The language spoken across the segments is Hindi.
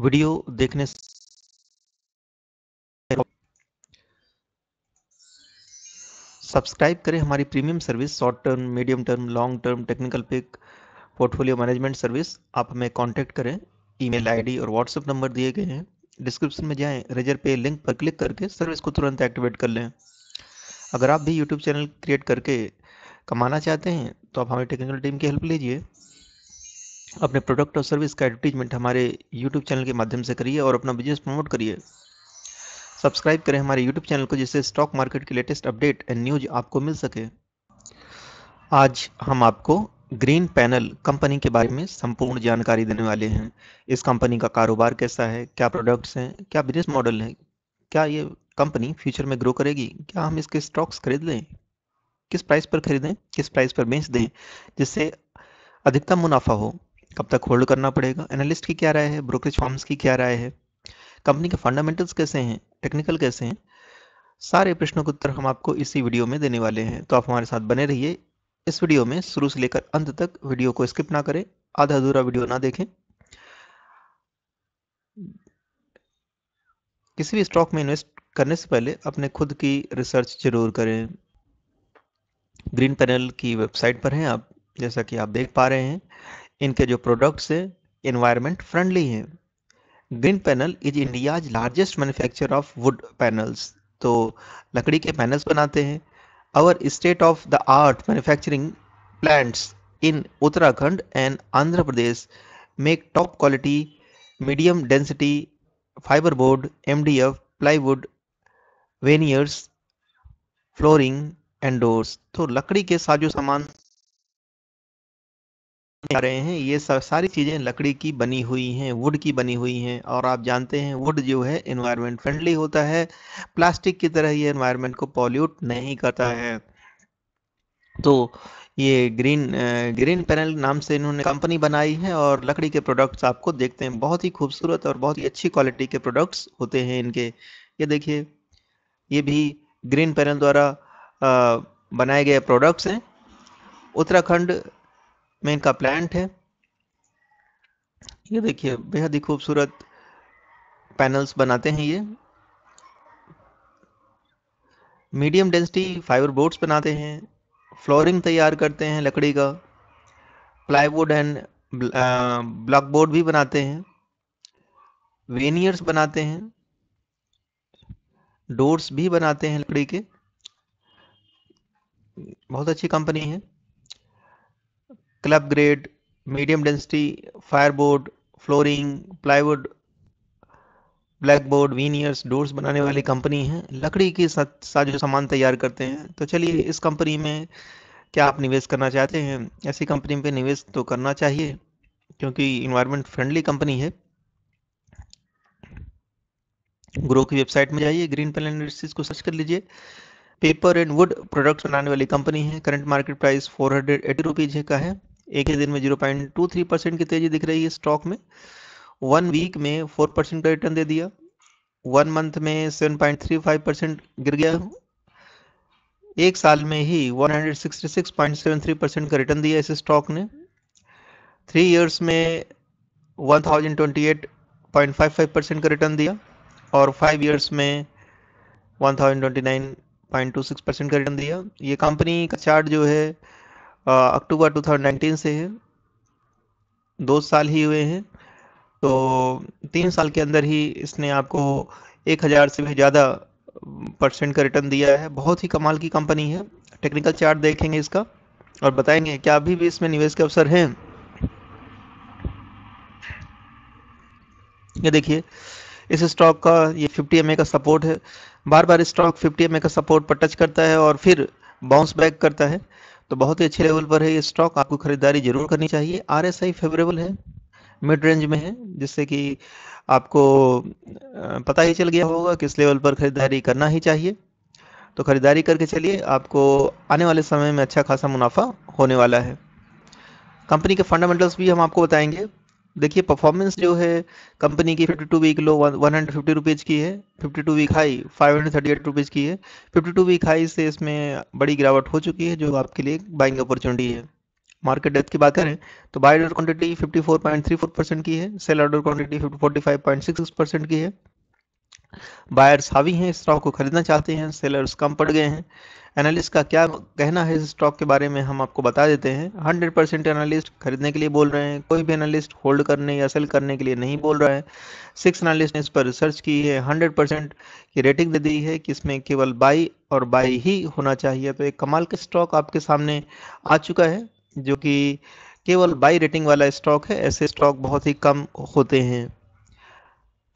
वीडियो देखने सब्सक्राइब करें हमारी premium service short term medium term long term technical pick portfolio management service आप हमें कांटेक्ट करें ईमेल आईडी और व्हाट्सएप नंबर दिए गए हैं डिस्क्रिप्शन में जाएं रेजर पे लिंक पर क्लिक करके सर्विस को तुरंत एक्टिवेट कर लें अगर आप भी यूट्यूब चैनल क्रिएट करके कमाना चाहते हैं तो आप हमें टेक्निकल टीम की हेल्प लीजिए अपने प्रोडक्ट और सर्विस का एडवर्टीजमेंट हमारे यूट्यूब चैनल के माध्यम से करिए और अपना बिजनेस प्रमोट करिए सब्सक्राइब करें हमारे यूट्यूब चैनल को जिससे स्टॉक मार्केट की लेटेस्ट अपडेट एंड न्यूज आपको मिल सके आज हम आपको ग्रीन पैनल कंपनी के बारे में संपूर्ण जानकारी देने वाले हैं इस कंपनी का कारोबार कैसा है क्या प्रोडक्ट्स हैं क्या बिजनेस मॉडल है क्या ये कंपनी फ्यूचर में ग्रो करेगी क्या हम इसके स्टॉक्स खरीद लें किस प्राइस पर खरीदें किस प्राइस पर बेच दें जिससे अधिकतम मुनाफा हो कब तक होल्ड करना पड़ेगा एनालिस्ट की क्या राय है ब्रोकरेज फॉर्म्स की क्या राय है कंपनी के फंडामेंटल्स कैसे हैं टेक्निकल कैसे हैं सारे प्रश्नों के उत्तर हम आपको इसी वीडियो में देने वाले हैं तो आप हमारे साथ बने रहिए इस वीडियो में शुरू से लेकर अंत तक वीडियो को स्किप ना करें आधा अधूरा वीडियो ना देखें किसी भी स्टॉक में इन्वेस्ट करने से पहले अपने खुद की रिसर्च जरूर करें ग्रीन पैनल की वेबसाइट पर हैं आप जैसा कि आप देख पा रहे हैं इनके जो प्रोडक्ट्स है इन्वायरमेंट फ्रेंडली हैं Green Panel is India's largest manufacture of wood panels तो लकड़ी के पैनल्स बनाते हैं our state of the art manufacturing plants in Uttarakhand and Andhra Pradesh make top quality medium density fibre board MDF plywood veneers flooring and doors तो लकड़ी के साजो सामान आ रहे हैं ये सब सारी चीज़ें लकड़ी की बनी हुई हैं वुड की बनी हुई हैं और आप जानते हैं वुड जो है एनवायरनमेंट फ्रेंडली होता है प्लास्टिक की तरह ये एनवायरनमेंट को पॉल्यूट नहीं करता है तो ये ग्रीन ग्रीन पैनल नाम से इन्होंने कंपनी बनाई है और लकड़ी के प्रोडक्ट्स आपको देखते हैं बहुत ही खूबसूरत और बहुत ही अच्छी क्वालिटी के प्रोडक्ट्स होते हैं इनके ये देखिए ये भी ग्रीन पैनल द्वारा बनाए गए प्रोडक्ट्स हैं उत्तराखंड में इनका प्लांट है ये देखिए बेहद ही खूबसूरत पैनल्स बनाते हैं ये मीडियम डेंसिटी फाइबर बोर्ड्स बनाते हैं फ्लोरिंग तैयार करते हैं लकड़ी का प्लाईवुड एंड ब्लॉक बोर्ड भी बनाते हैं वेनियर्स बनाते हैं डोर्स भी बनाते हैं लकड़ी के बहुत अच्छी कंपनी है club grade, medium density, fireboard, flooring plywood blackboard veneers doors बनाने वाली कंपनी है लकड़ी के साथ साथ जो सामान तैयार करते हैं तो चलिए इस कंपनी में क्या आप निवेश करना चाहते हैं ऐसी कंपनी पे निवेश तो करना चाहिए क्योंकि इन्वायरमेंट फ्रेंडली कंपनी है ग्रो की वेबसाइट में जाइए ग्रीन पेल इंडस्ट्रीज को सर्च कर लीजिए पेपर एंड वुड प्रोडक्ट्स बनाने वाली कंपनी है current market price four hundred eighty rupees का है एक ही दिन में 0.23 परसेंट की तेजी दिख रही है स्टॉक में वन वीक में 4 परसेंट का रिटर्न दे दिया वन मंथ में 7.35 परसेंट गिर गया एक साल में ही 166.73 परसेंट का रिटर्न दिया इस स्टॉक ने थ्री इयर्स में 1028.55 परसेंट का रिटर्न दिया और फाइव इयर्स में 1029.26 परसेंट का रिटर्न दिया ये कंपनी का चार्ट जो है अक्टूबर 2019 से है दो साल ही हुए हैं तो तीन साल के अंदर ही इसने आपको एक हज़ार से भी ज़्यादा परसेंट का रिटर्न दिया है बहुत ही कमाल की कंपनी है टेक्निकल चार्ट देखेंगे इसका और बताएंगे क्या अभी भी इसमें निवेश के अवसर हैं ये देखिए इस स्टॉक का ये 50 एम का सपोर्ट है बार बार स्टॉक 50 एम का सपोर्ट पर टच करता है और फिर बाउंस बैक करता है तो बहुत ही अच्छे लेवल पर है ये स्टॉक आपको खरीदारी जरूर करनी चाहिए आर एस आई फेवरेबल है मिड रेंज में है जिससे कि आपको पता ही चल गया होगा किस लेवल पर खरीदारी करना ही चाहिए तो खरीदारी करके चलिए आपको आने वाले समय में अच्छा खासा मुनाफा होने वाला है कंपनी के फंडामेंटल्स भी हम आपको बताएंगे देखिए परफॉर्मेंस जो है कंपनी की 52 week low 150 hundred fifty rupees की है 52 week high five hundred thirty eight rupees की है 52 वीक हाई से इसमें बड़ी गिरावट हो चुकी है जो आपके लिए बाइंग अपॉर्चुनिटी है मार्केट डेथ की बात करें तो बाय ऑर्डर क्वांटिटी 54.34 परसेंट की है सेल ऑर्डर क्वांटिटी 45.66 परसेंट की है बायर्स हावी हैं स्टॉक को खरीदना चाहते हैं सेलर्स कम पड़ गए हैं एनालिस्ट का क्या कहना है इस स्टॉक के बारे में हम आपको बता देते हैं 100 परसेंट एनालिस्ट खरीदने के लिए बोल रहे हैं कोई भी एनालिस्ट होल्ड करने या सेल करने के लिए नहीं बोल रहा है सिक्स एनालिस्ट ने इस पर रिसर्च की है 100 परसेंट की रेटिंग दे दी है कि इसमें केवल बाई और बाई ही होना चाहिए तो एक कमाल का स्टॉक आपके सामने आ चुका है जो कि केवल बाई रेटिंग वाला स्टॉक है ऐसे स्टॉक बहुत ही कम होते हैं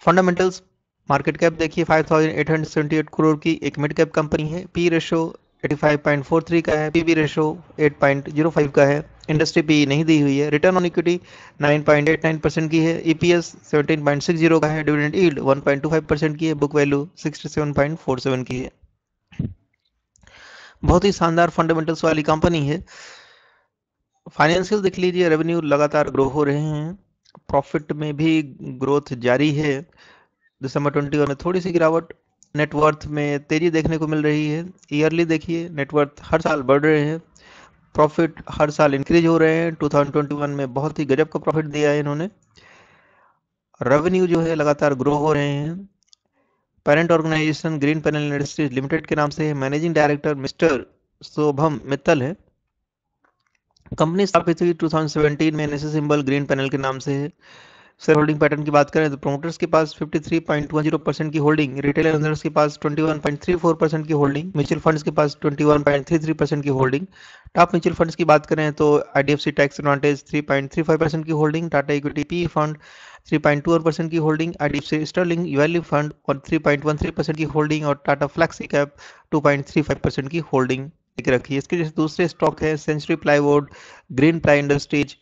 फंडामेंटल्स मार्केट कैप देखिए 5,878 करोड़ की एक मिड कैप कंपनी है पी रेशो 85.43 का है पीबी रेशो 8.05 का है इंडस्ट्री पी नहीं दी हुई है रिटर्न ऑन इक्विटी 9.89 परसेंट की है ईपीएस e 17.60 का है डिविडेंड ईल्ड 1.25 परसेंट की है बुक वैल्यू 67.47 की है बहुत ही शानदार फंडामेंटल्स वाली कंपनी है फाइनेंशियल देख लीजिए रेवेन्यू लगातार ग्रो हो रहे हैं प्रॉफिट में भी ग्रोथ जारी है दिसंबर ट्वेंटी में थोड़ी सी गिरावट नेटवर्थ में तेजी देखने को मिल रही है ईयरली देखिए नेटवर्थ हर साल बढ़ रहे हैं प्रॉफिट हर साल इंक्रीज हो रहे हैं 2021 में बहुत ही गजब का प्रॉफिट दिया है इन्होंने रेवेन्यू जो है लगातार ग्रो हो रहे हैं parent organisation Green Panel Industries Limited के नाम से है managing director mister Shobham Mittal है कंपनी स्थापित हुई 2017 में एनएसएस सिंबल ग्रीन पैनल के नाम से है शेयर होल्डिंग पैटर्न की बात करें तो प्रमोटर्स के पास 53.10 परसेंट की होल्डिंग रिटेल इन्वेस्टर्स के पास 21.34 परसेंट की होल्डिंग म्यूचुअल फंड्स के पास 21.33 परसेंट की होल्डिंग टॉप म्यूचुअल फंड्स की बात करें तो आईडीएफसी टैक्स एडवांटेज 3.35 परसेंट की holding Tata equity P fund 3.21 percent की holding IDFC sterling value fund और थ्री परसेंट की होल्डिंग और Tata flexi cap two percent की होल्डिंग रखी है इसके जैसे दूसरे स्टॉक है Century Plywood Green Ply Industries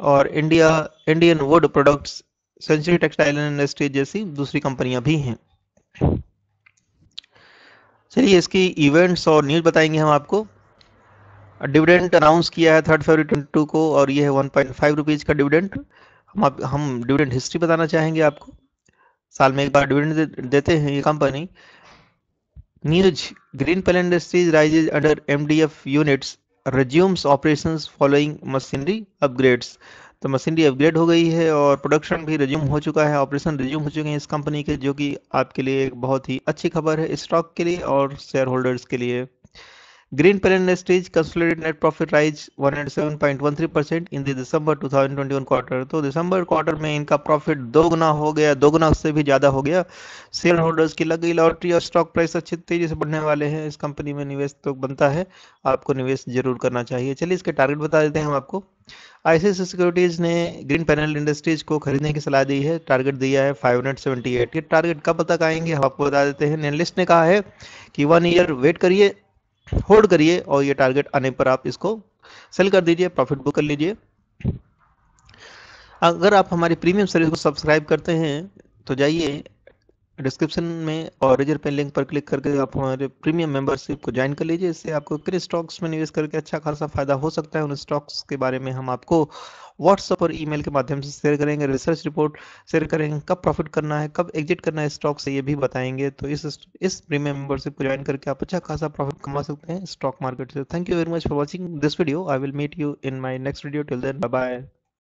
और India Indian wood products Century Textile Industry जैसी दूसरी कंपनियां भी हैं चलिए इसकी इवेंट्स और न्यूज़ बताएंगे हम आपको डिविडेंट अनाउंस किया है थर्ड फरवरी ट्वेंटी टू को और ये है वन पॉइंट फाइव रुपीज़ का डिविडेंट हम आप, हम डिविडेंट हिस्ट्री बताना चाहेंगे आपको साल में एक बार डिविडेंट दे, देते हैं ये company news Green Panel Industries raises under MDF units resumes operation following machinery upgrades तो मशीनरी अपग्रेड हो गई है और प्रोडक्शन भी रिज्यूम हो चुका है ऑपरेशन रिज्यूम हो चुके हैं इस कंपनी के जो कि आपके लिए एक बहुत ही अच्छी खबर है स्टॉक के लिए और शेयर होल्डर्स के लिए Greenpanel Industries consolidated net profit rise 107.13% in the December 2021 quarter. तो December quarter में इनका प्रॉफिट दो गुना हो गया दो गुना से भी ज़्यादा हो गया शेयर होल्डर्स की लगी लॉटरी और स्टॉक प्राइस अच्छी तेजी से बढ़ने वाले हैं इस कंपनी में निवेश तो बनता है आपको निवेश जरूर करना चाहिए चलिए इसके टारगेट बता देते हैं हम आपको आईसीआईसी सिक्योरिटीज ने ग्रीन पैनल इंडस्ट्रीज को खरीदने की सलाह दी है टारगेट दिया है 578 ये टारगेट कब तक आएंगे हम आपको बता देते हैं एनलिस्ट ने कहा है कि वन ईयर वेट करिए होल्ड करिए और ये टारगेट आने पर आप इसको सेल कर दीजिए प्रॉफिट बुक कर लीजिए अगर आप हमारी प्रीमियम सर्विस को सब्सक्राइब करते हैं तो जाइए डिस्क्रिप्शन में और रिजर पे लिंक पर क्लिक करके आप हमारे प्रीमियम मेंबरशिप को ज्वाइन कर लीजिए इससे आपको किन स्टॉक्स में निवेश करके अच्छा खासा फायदा हो सकता है उन स्टॉक्स के बारे में हम आपको व्हाट्सअप और ईमेल के माध्यम से शेयर करेंगे रिसर्च रिपोर्ट शेयर करेंगे कब प्रॉफिट करना है कब एग्जिट करना है स्टॉक से ये भी बताएंगे तो इस इस प्रीमियम मेंबरशिप को ज्वाइन करके आप अच्छा खासा प्रॉफिट कमा सकते हैं स्टॉक मार्केट से thank you very much for watching this video I will meet you in my next video till then bye